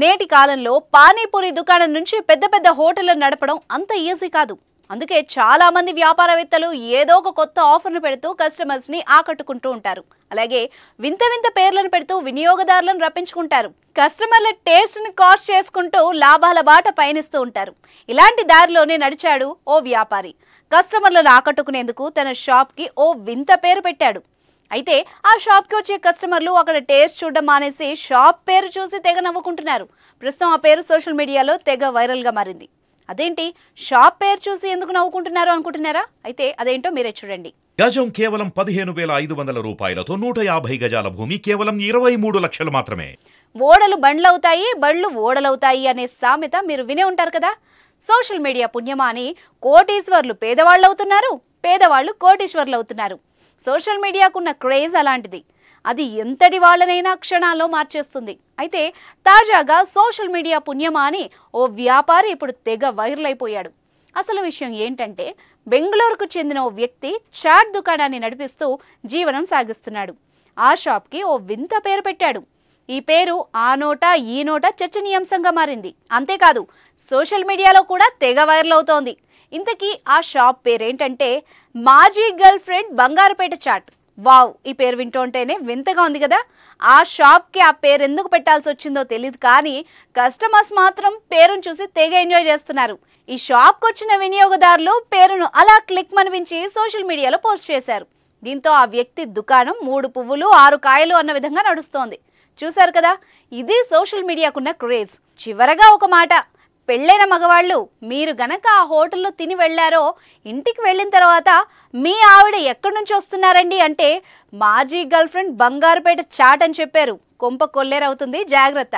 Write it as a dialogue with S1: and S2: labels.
S1: నేటి కాలంలో పానీపూరి దుకాణం నుంచి పెద్ద పెద్ద హోటళ్లు నడపడం అంత ఈజీ కాదు అందుకే చాలా మంది వ్యాపారవేత్తలు ఏదో ఒక కొత్త ఆఫర్ను పెడుతూ కస్టమర్స్ ని ఆకట్టుకుంటూ ఉంటారు అలాగే వింత వింత పేర్లను పెడుతూ వినియోగదారులను రప్పించుకుంటారు కస్టమర్ల టేస్ట్ ని కాస్ట్ చేసుకుంటూ లాభాల బాట పయనిస్తూ ఉంటారు ఇలాంటి దారిలోనే నడిచాడు ఓ వ్యాపారి కస్టమర్లను ఆకట్టుకునేందుకు తన షాప్ కి ఓ వింత పేరు పెట్టాడు అయితే ఆ షాప్కి వచ్చే కస్టమర్లు అక్కడ టేస్ట్ చూడడం మానేసి షాప్ పేరు చూసి తెగ నవ్వుకుంటున్నారు ప్రస్తుతం ఆ పేరు సోషల్ మీడియాలో తెగ వైరల్గా మారింది అదేంటి షాప్ పేరు చూసి ఎందుకు నవ్వుకుంటున్నారు అనుకుంటున్నారా అయితే అదేంటో మీరే చూడండి
S2: గజం కేవలం పదిహేను వేల ఐదు వందల రూపాయలతో నూట యాభై గజాల భూమి కేవలం ఇరవై మూడు లక్షలు మాత్రమే
S1: ఓడలు బండ్లవుతాయి బళ్ళు ఓడలవుతాయి అనే సామెత మీరు వినే ఉంటారు కదా సోషల్ మీడియా పుణ్యమా అని కోటీశ్వర్లు పేదవాళ్ళు అవుతున్నారు పేదవాళ్ళు కోటీశ్వర్లు అవుతున్నారు సోషల్ మీడియాకున్న క్రేజ్ అలాంటిది అది ఎంతటి వాళ్ళనైనా క్షణాల్లో మార్చేస్తుంది అయితే తాజాగా సోషల్ మీడియా పుణ్యమా అని ఓ వ్యాపారి ఇప్పుడు తెగ వైరల్ అయిపోయాడు అసలు విషయం ఏంటంటే బెంగళూరుకు చెందిన ఓ వ్యక్తి చాట్ దుకాణాన్ని నడిపిస్తూ జీవనం సాగిస్తున్నాడు ఆ షాప్కి ఓ వింత పేరు పెట్టాడు ఈ పేరు ఆ నోట ఈ నోట చర్చనీయాంశంగా మారింది అంతేకాదు సోషల్ మీడియాలో కూడా తెగ వైరల్ అవుతోంది ఇంతకీ ఆ షాప్ పేరేంటంటే మాజీ girlfriend Bangarupeta chaat wow ఈ పేరు వింటుంటేనే వింతగా ఉంది కదా ఆ షాప్కి ఆ పేరు ఎందుకు పెట్టాల్సి వచ్చిందో తెలియదు కానీ కస్టమర్స్ మాత్రం పేరును చూసి తెగ ఎంజాయ్ చేస్తున్నారు ఈ షాప్కి వచ్చిన వినియోగదారులు పేరును అలా క్లిక్ మనిపించి సోషల్ మీడియాలో పోస్ట్ చేశారు దీంతో ఆ వ్యక్తి దుకాణం మూడు పువ్వులు ఆరు కాయలు అన్న విధంగా నడుస్తోంది చూశారు కదా ఇది సోషల్ మీడియాకున్న క్రేజ్ చివరగా ఒక మాట పెళ్ళైన మగవాళ్ళు మీరు గనక ఆ హోటల్లో తిని వెళ్ళారో ఇంటికి వెళ్ళిన తర్వాత మీ ఆవిడ ఎక్కడి నుంచి వస్తున్నారండి అంటే మాజీ గర్ల్ ఫ్రెండ్ బంగారుపేట చాట్ అని చెప్పారు కొంప కొల్లేరవుతుంది జాగ్రత్త